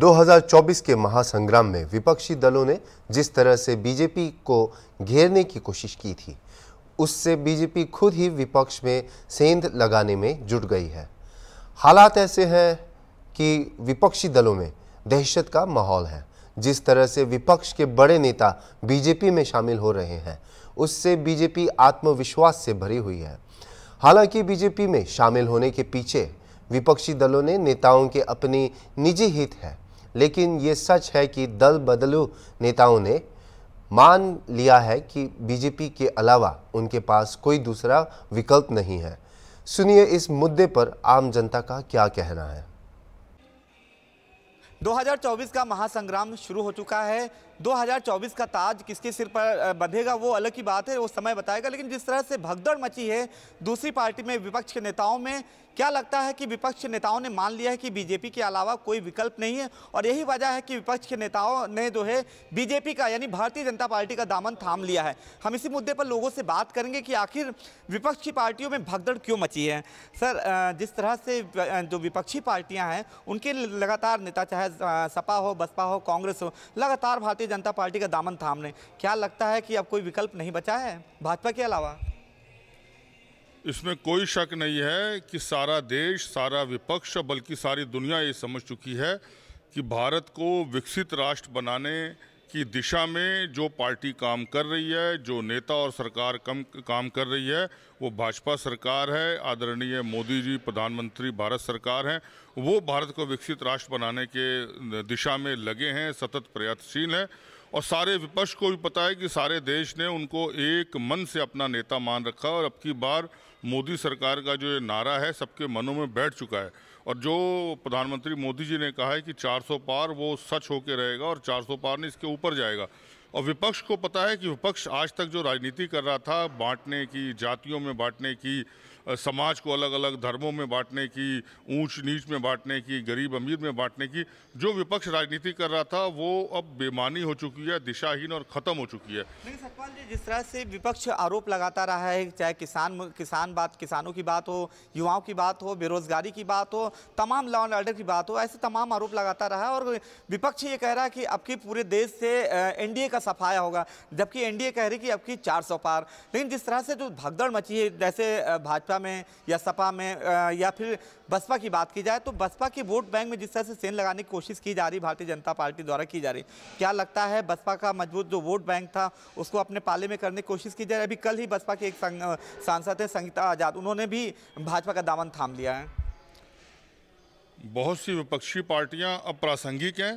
2024 के महासंग्राम में विपक्षी दलों ने जिस तरह से बीजेपी को घेरने की कोशिश की थी उससे बीजेपी खुद ही विपक्ष में सेंध लगाने में जुट गई है हालात ऐसे हैं कि विपक्षी दलों में दहशत का माहौल है जिस तरह से विपक्ष के बड़े नेता बीजेपी में शामिल हो रहे हैं उससे बीजेपी आत्मविश्वास से भरी हुई है हालांकि बीजेपी में शामिल होने के पीछे विपक्षी दलों ने नेताओं के अपनी निजी हित है लेकिन ये सच है कि दल बदलू नेताओं ने मान लिया है कि बीजेपी के अलावा उनके पास कोई दूसरा विकल्प नहीं है सुनिए इस मुद्दे पर आम जनता का क्या कहना है 2024 का महासंग्राम शुरू हो चुका है 2024 का ताज किसके सिर पर बंधेगा वो अलग की बात है वो समय बताएगा लेकिन जिस तरह से भगदड़ मची है दूसरी पार्टी में विपक्ष के नेताओं में क्या लगता है कि विपक्ष के नेताओं ने मान लिया है कि बीजेपी के अलावा कोई विकल्प नहीं है और यही वजह है कि विपक्ष के नेताओं ने जो है बीजेपी का यानी भारतीय जनता पार्टी का दामन थाम लिया है हम इसी मुद्दे पर लोगों से बात करेंगे कि आखिर विपक्ष की पार्टियों में भगदड़ क्यों मची है सर जिस तरह से जो विपक्षी पार्टियाँ हैं उनके लगातार नेता चाहे सपा हो बसपा हो कांग्रेस हो लगातार भारतीय जनता पार्टी का दामन थाम रहे क्या लगता है कि अब कोई विकल्प नहीं बचा है भाजपा के अलावा इसमें कोई शक नहीं है कि सारा देश सारा विपक्ष बल्कि सारी दुनिया ये समझ चुकी है कि भारत को विकसित राष्ट्र बनाने की दिशा में जो पार्टी काम कर रही है जो नेता और सरकार कम काम कर रही है वो भाजपा सरकार है आदरणीय मोदी जी प्रधानमंत्री भारत सरकार हैं वो भारत को विकसित राष्ट्र बनाने के दिशा में लगे हैं सतत प्रयत्नशील हैं और सारे विपक्ष को भी पता है कि सारे देश ने उनको एक मन से अपना नेता मान रखा और अब की बार मोदी सरकार का जो ये नारा है सबके मनों में बैठ चुका है और जो प्रधानमंत्री मोदी जी ने कहा है कि 400 पार वो सच होकर रहेगा और 400 पार नहीं इसके ऊपर जाएगा और विपक्ष को पता है कि विपक्ष आज तक जो राजनीति कर रहा था बांटने की जातियों में बांटने की समाज को अलग अलग धर्मों में बांटने की ऊंच नीच में बांटने की गरीब अमीर में बांटने की जो विपक्ष राजनीति कर रहा था वो अब बेमानी हो चुकी है दिशाहीन और ख़त्म हो चुकी है लेकिन सतपाल जी जिस तरह से विपक्ष आरोप लगाता रहा है चाहे किसान किसान बात किसानों की बात हो युवाओं की बात हो बेरोजगारी की बात हो तमाम लॉ एंड ऑर्डर की बात हो ऐसे तमाम आरोप लगाता रहा है और विपक्ष ये कह रहा है कि अब की पूरे देश से एनडीए का सफाया होगा जबकि एनडीए कह रही कि अब की चार पार लेकिन जिस तरह से जो भगदड़ मची है जैसे भाजपा भाजपा में या सपा में या फिर बसपा की बात की जाए तो बसपा के वोट बैंक में जिस तरह से सेन लगाने की कोशिश की जा रही भारतीय जनता पार्टी द्वारा की जा रही क्या लगता है बसपा का मजबूत जो वोट बैंक था उसको अपने पाले में करने की कोशिश की जा रही अभी कल ही बसपा के एक सांसद हैं संगीता आज़ाद उन्होंने भी भाजपा का दामन थाम लिया है बहुत सी विपक्षी पार्टियां अप्रासंगिक हैं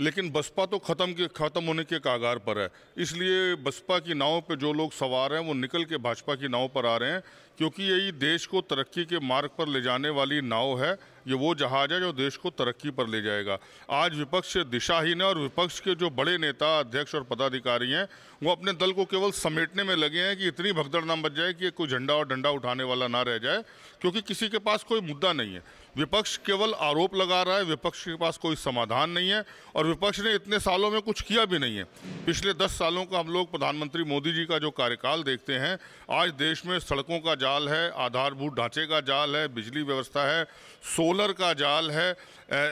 लेकिन बसपा तो ख़त्म के ख़त्म होने के कागार पर है इसलिए बसपा की नाव पर जो लोग सवार हैं वो निकल के भाजपा की नाव पर आ रहे हैं क्योंकि यही देश को तरक्की के मार्ग पर ले जाने वाली नाव है ये वो जहाज है जो देश को तरक्की पर ले जाएगा आज विपक्ष दिशाहीन है और विपक्ष के जो बड़े नेता अध्यक्ष और पदाधिकारी हैं वो अपने दल को केवल समेटने में लगे हैं कि इतनी भगदड़ ना बच जाए कि कोई झंडा और डंडा उठाने वाला ना रह जाए क्योंकि किसी के पास कोई मुद्दा नहीं है विपक्ष केवल आरोप लगा रहा है विपक्ष के पास कोई समाधान नहीं है और विपक्ष ने इतने सालों में कुछ किया भी नहीं है पिछले दस सालों का हम लोग प्रधानमंत्री मोदी जी का जो कार्यकाल देखते हैं आज देश में सड़कों का जाल है आधारभूत ढांचे का जाल है बिजली व्यवस्था है सोलह सोलर का जाल है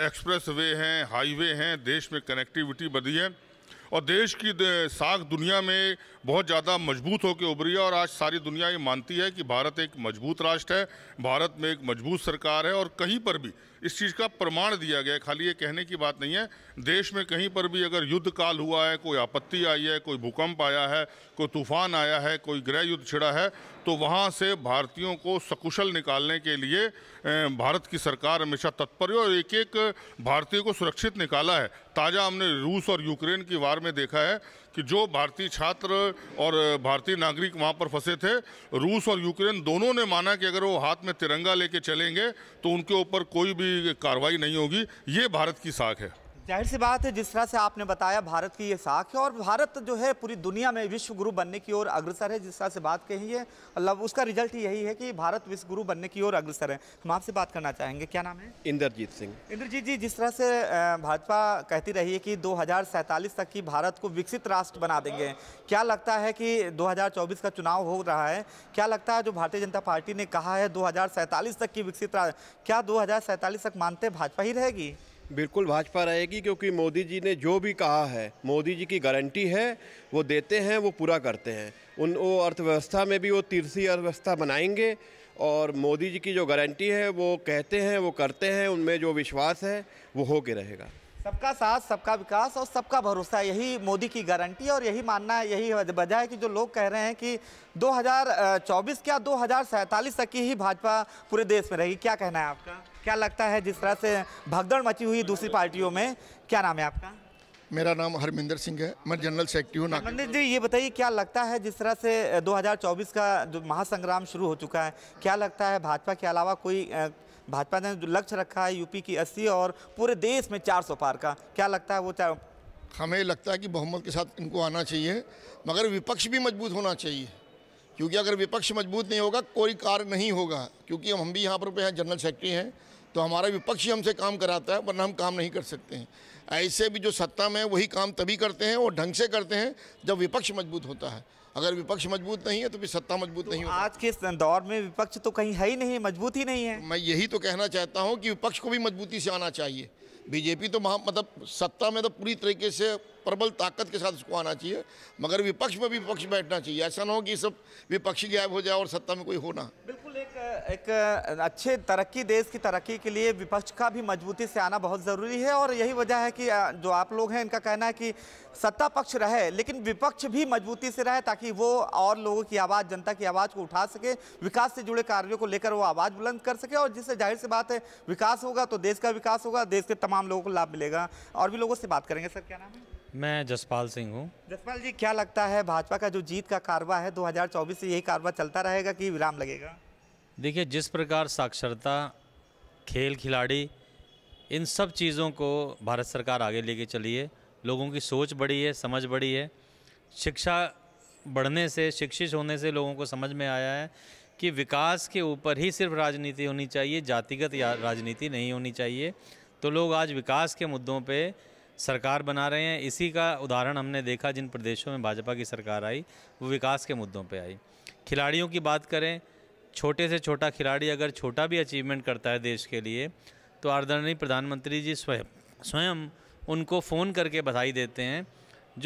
एक्सप्रेस वे हैं हाईवे हैं देश में कनेक्टिविटी बढ़ी है और देश की साख दुनिया में बहुत ज़्यादा मजबूत होकर उभरी है और आज सारी दुनिया ये मानती है कि भारत एक मजबूत राष्ट्र है भारत में एक मजबूत सरकार है और कहीं पर भी इस चीज़ का प्रमाण दिया गया है खाली ये कहने की बात नहीं है देश में कहीं पर भी अगर युद्ध काल हुआ है कोई आपत्ति आई है कोई भूकंप आया है कोई तूफान आया है कोई गृह युद्ध छिड़ा है तो वहाँ से भारतीयों को सकुशल निकालने के लिए भारत की सरकार हमेशा तत्पर है और एक एक भारतीय को सुरक्षित निकाला है ताज़ा हमने रूस और यूक्रेन की वार में देखा है कि जो भारतीय छात्र और भारतीय नागरिक वहाँ पर फंसे थे रूस और यूक्रेन दोनों ने माना कि अगर वो हाथ में तिरंगा लेके चलेंगे तो उनके ऊपर कोई भी कार्रवाई नहीं होगी ये भारत की साख है जाहिर सी बात है जिस तरह से आपने बताया भारत की ये साख है और भारत जो है पूरी दुनिया में विश्व गुरु बनने की ओर अग्रसर है जिस तरह से बात कही है मतलब उसका रिजल्ट यही है कि भारत विश्व गुरु बनने की ओर अग्रसर है हम आपसे बात करना चाहेंगे क्या नाम है इंद्रजीत सिंह इंद्रजीत जी जिस तरह से भाजपा कहती रही है कि दो तक की भारत को विकसित राष्ट्र बना देंगे क्या लगता है कि दो का चुनाव हो रहा है क्या लगता है जो भारतीय जनता पार्टी ने कहा है दो तक की विकसित क्या दो तक मानते भाजपा ही रहेगी बिल्कुल भाजपा रहेगी क्योंकि मोदी जी ने जो भी कहा है मोदी जी की गारंटी है वो देते हैं वो पूरा करते हैं उन वो अर्थव्यवस्था में भी वो तीसरी अर्थव्यवस्था बनाएंगे और मोदी जी की जो गारंटी है वो कहते हैं वो करते हैं उनमें जो विश्वास है वो हो के रहेगा सबका साथ सबका विकास और सबका भरोसा यही मोदी की गारंटी और यही मानना यही वजह है कि जो लोग कह रहे हैं कि 2024 क्या दो तक की ही भाजपा पूरे देश में रहेगी क्या कहना है आपका क्या लगता है जिस तरह से भगदड़ मची हुई दूसरी पार्टियों में क्या नाम है आपका मेरा नाम हरमिंदर सिंह है मैं जनरल सेक्रेटरी हूँ हरमिंदर जी ये बताइए क्या लगता है जिस तरह से 2024 का जो महासंग्राम शुरू हो चुका है क्या लगता है भाजपा के अलावा कोई भाजपा ने जो लक्ष्य रखा है यूपी की अस्सी और पूरे देश में चार सौ पार का क्या लगता है वो चार हमें लगता है कि बहुमत के साथ इनको आना चाहिए मगर विपक्ष भी मजबूत होना चाहिए क्योंकि अगर विपक्ष मजबूत नहीं होगा कोई कार्य नहीं होगा क्योंकि हम भी यहाँ पर पे हैं जनरल सेक्रेटरी हैं तो हमारा विपक्ष ही हमसे काम कराता है वरना हम काम नहीं कर सकते हैं ऐसे भी जो सत्ता में वही काम तभी करते हैं और ढंग से करते हैं जब विपक्ष मजबूत होता है अगर विपक्ष मजबूत नहीं है तो भी सत्ता मजबूत तो नहीं आज के इस दौर में विपक्ष तो कहीं है ही नहीं मजबूत ही नहीं है मैं यही तो कहना चाहता हूँ कि विपक्ष को भी मजबूती से आना चाहिए बीजेपी तो महा मतलब सत्ता में तो पूरी तरीके से प्रबल ताकत के साथ उसको आना चाहिए मगर विपक्ष में भी विपक्ष बैठना चाहिए ऐसा ना हो कि सब विपक्षी गायब हो जाए और सत्ता में कोई होना बिल्कुल एक एक अच्छे तरक्की देश की तरक्की के लिए विपक्ष का भी मजबूती से आना बहुत ज़रूरी है और यही वजह है कि जो आप लोग हैं इनका कहना है कि सत्ता पक्ष रहे लेकिन विपक्ष भी मजबूती से रहे ताकि वो और लोगों की आवाज़ जनता की आवाज़ को उठा सके विकास से जुड़े कार्यों को लेकर वो आवाज़ बुलंद कर सके और जिससे जाहिर सी बात है विकास होगा तो देश का विकास होगा देश के तमाम लोगों को लाभ मिलेगा और भी लोगों से बात करेंगे सर क्या नाम है मैं जसपाल सिंह हूँ जसपाल जी क्या लगता है भाजपा का जो जीत का कारवा है 2024 से यही कारवा चलता रहेगा कि विराम लगेगा देखिए जिस प्रकार साक्षरता खेल खिलाड़ी इन सब चीज़ों को भारत सरकार आगे लेके चली है लोगों की सोच बढ़ी है समझ बढ़ी है शिक्षा बढ़ने से शिक्षित होने से लोगों को समझ में आया है कि विकास के ऊपर ही सिर्फ राजनीति होनी चाहिए जातिगत या राजनीति नहीं होनी चाहिए तो लोग आज विकास के मुद्दों पे सरकार बना रहे हैं इसी का उदाहरण हमने देखा जिन प्रदेशों में भाजपा की सरकार आई वो विकास के मुद्दों पे आई खिलाड़ियों की बात करें छोटे से छोटा खिलाड़ी अगर छोटा भी अचीवमेंट करता है देश के लिए तो आदरणीय प्रधानमंत्री जी स्वयं स्वयं उनको फ़ोन करके बधाई देते हैं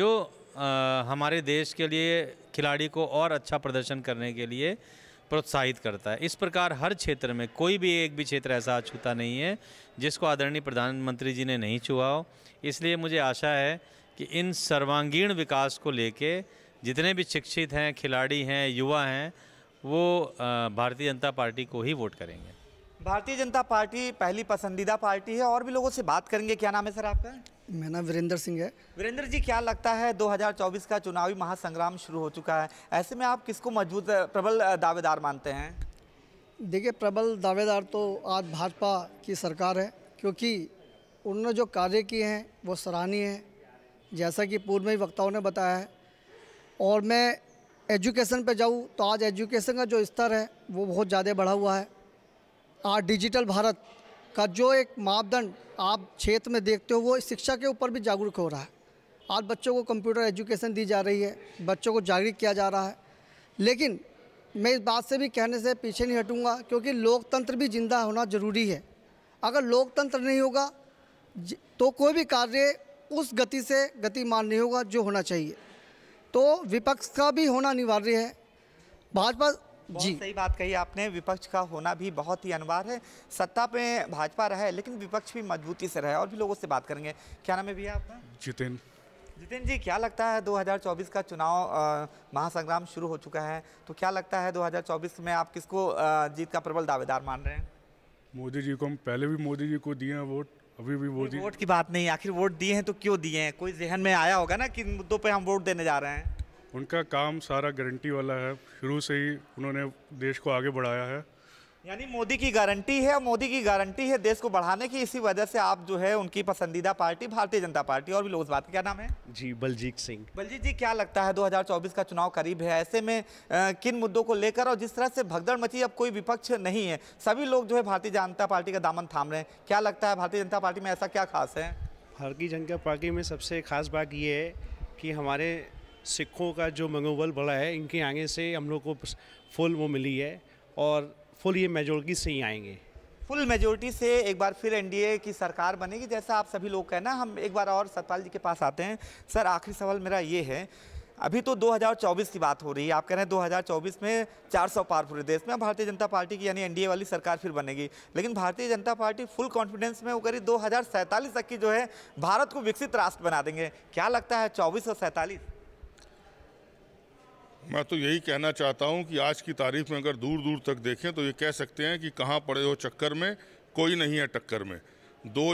जो आ, हमारे देश के लिए खिलाड़ी को और अच्छा प्रदर्शन करने के लिए प्रोत्साहित करता है इस प्रकार हर क्षेत्र में कोई भी एक भी क्षेत्र ऐसा अछूता नहीं है जिसको आदरणीय प्रधानमंत्री जी ने नहीं छुआ हो इसलिए मुझे आशा है कि इन सर्वांगीण विकास को लेके जितने भी शिक्षित हैं खिलाड़ी हैं युवा हैं वो भारतीय जनता पार्टी को ही वोट करेंगे भारतीय जनता पार्टी पहली पसंदीदा पार्टी है और भी लोगों से बात करेंगे क्या नाम है सर आपका मेरा नाम वीरेंद्र सिंह है वीरेंद्र जी क्या लगता है 2024 का चुनावी महासंग्राम शुरू हो चुका है ऐसे में आप किसको मजबूत प्रबल दावेदार मानते हैं देखिए प्रबल दावेदार तो आज भाजपा की सरकार है क्योंकि उन्होंने जो कार्य किए हैं वो सराहनीय है जैसा कि पूर्व में ही वक्ताओं ने बताया है और मैं एजुकेशन पे जाऊँ तो आज एजुकेशन का जो स्तर है वो बहुत ज़्यादा बढ़ा हुआ है आज डिजिटल भारत का जो एक मापदंड आप क्षेत्र में देखते हो वो शिक्षा के ऊपर भी जागरूक हो रहा है आज बच्चों को कंप्यूटर एजुकेशन दी जा रही है बच्चों को जागरूक किया जा रहा है लेकिन मैं इस बात से भी कहने से पीछे नहीं हटूँगा क्योंकि लोकतंत्र भी जिंदा होना ज़रूरी है अगर लोकतंत्र नहीं होगा तो कोई भी कार्य उस गति से गतिमान नहीं होगा जो होना चाहिए तो विपक्ष का भी होना अनिवार्य है भाजपा जी सही बात कही आपने विपक्ष का होना भी बहुत ही अनिवार्य है सत्ता पे भाजपा रहे लेकिन विपक्ष भी मजबूती से रहे और भी लोगों से बात करेंगे क्या नाम है भैया आपका जितिन जितिन जी क्या लगता है 2024 का चुनाव महासंग्राम शुरू हो चुका है तो क्या लगता है 2024 में आप किसको जीत का प्रबल दावेदार मान रहे हैं मोदी जी को हम पहले भी मोदी जी को दिए हैं वोट अभी भी वोट वोट की बात नहीं आखिर वोट दिए हैं तो क्यों दिए हैं कोई जहन में आया होगा ना कि मुद्दों पे हम वोट देने जा रहे हैं उनका काम सारा गारंटी वाला है शुरू से ही उन्होंने देश को आगे बढ़ाया है यानी मोदी की गारंटी है मोदी की गारंटी है देश को बढ़ाने की इसी वजह से आप जो है उनकी पसंदीदा पार्टी भारतीय जनता पार्टी और भी लोग इस बात क्या नाम है जी बलजीत सिंह बलजीत जी क्या लगता है 2024 का चुनाव करीब है ऐसे में आ, किन मुद्दों को लेकर और जिस तरह से भगदड़ मची अब कोई विपक्ष नहीं है सभी लोग जो है भारतीय जनता पार्टी का दामन थाम रहे हैं क्या लगता है भारतीय जनता पार्टी में ऐसा क्या खास है भारतीय जनता पार्टी में सबसे खास बात ये है कि हमारे सिखों का जो मनोबल बढ़ा है इनके आगे से हम लोग को फुल वो मिली है और फुल ये मेजोरिटी से ही आएंगे फुल मेजोरिटी से एक बार फिर एनडीए की सरकार बनेगी जैसा आप सभी लोग कहना हम एक बार और सतपाल जी के पास आते हैं सर आखिरी सवाल मेरा ये है अभी तो 2024 की बात हो रही है आप कह रहे हैं 2024 में 400 पार पूरे देश में भारतीय जनता पार्टी की यानी एनडीए वाली सरकार फिर बनेगी लेकिन भारतीय जनता पार्टी फुल कॉन्फिडेंस में वो करीब दो तक की जो है भारत को विकसित राष्ट्र बना देंगे क्या लगता है चौबीस और सैंतालीस मैं तो यही कहना चाहता हूं कि आज की तारीख में अगर दूर दूर तक देखें तो ये कह सकते हैं कि कहां पड़े हो चक्कर में कोई नहीं है टक्कर में दो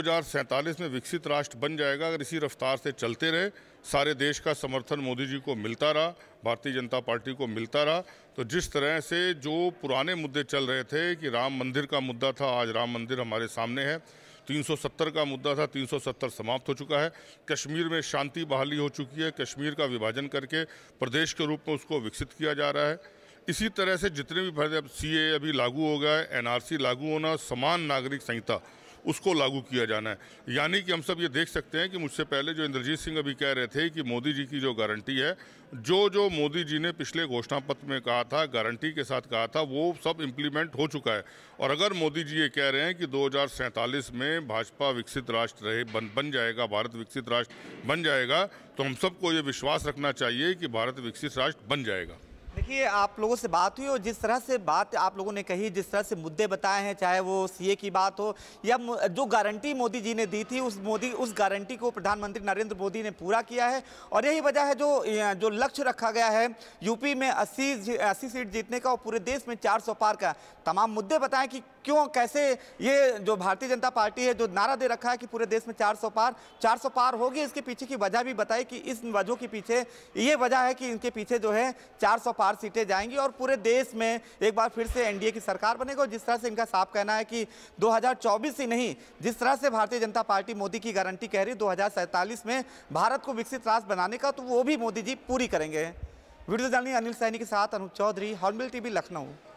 में विकसित राष्ट्र बन जाएगा अगर इसी रफ्तार से चलते रहे सारे देश का समर्थन मोदी जी को मिलता रहा भारतीय जनता पार्टी को मिलता रहा तो जिस तरह से जो पुराने मुद्दे चल रहे थे कि राम मंदिर का मुद्दा था आज राम मंदिर हमारे सामने है 370 का मुद्दा था 370 समाप्त हो चुका है कश्मीर में शांति बहाली हो चुकी है कश्मीर का विभाजन करके प्रदेश के रूप में उसको विकसित किया जा रहा है इसी तरह से जितने भी सी अभी लागू हो गया है एन लागू होना समान नागरिक संहिता उसको लागू किया जाना है यानी कि हम सब ये देख सकते हैं कि मुझसे पहले जो इंद्रजीत सिंह अभी कह रहे थे कि मोदी जी की जो गारंटी है जो जो मोदी जी ने पिछले घोषणा पत्र में कहा था गारंटी के साथ कहा था वो सब इम्प्लीमेंट हो चुका है और अगर मोदी जी ये कह रहे हैं कि दो में भाजपा विकसित राष्ट्र रहे बन बन जाएगा भारत विकसित राष्ट्र बन जाएगा तो हम सबको ये विश्वास रखना चाहिए कि भारत विकसित राष्ट्र बन जाएगा देखिए आप लोगों से बात हुई और जिस तरह से बात आप लोगों ने कही जिस तरह से मुद्दे बताए हैं चाहे वो सीए की बात हो या जो गारंटी मोदी जी ने दी थी उस मोदी उस गारंटी को प्रधानमंत्री नरेंद्र मोदी ने पूरा किया है और यही वजह है जो जो लक्ष्य रखा गया है यूपी में अस्सी अस्सी सीट जीतने का और पूरे देश में चार पार का तमाम मुद्दे बताएं कि क्यों कैसे ये जो भारतीय जनता पार्टी है जो नारा दे रखा है कि पूरे देश में 400 पार 400 पार होगी इसके पीछे की वजह भी बताई कि इस वजहों के पीछे ये वजह है कि इनके पीछे जो है 400 पार पार सीटें जाएंगी और पूरे देश में एक बार फिर से एनडीए की सरकार बनेगी और जिस तरह से इनका साफ कहना है कि 2024 ही नहीं जिस तरह से भारतीय जनता पार्टी मोदी की गारंटी कह रही दो में भारत को विकसित राष्ट्र बनाने का तो वो भी मोदी जी पूरी करेंगे वीडियो जानने अनिल सैनी के साथ अनूप चौधरी हॉर्नबिल टीवी लखनऊ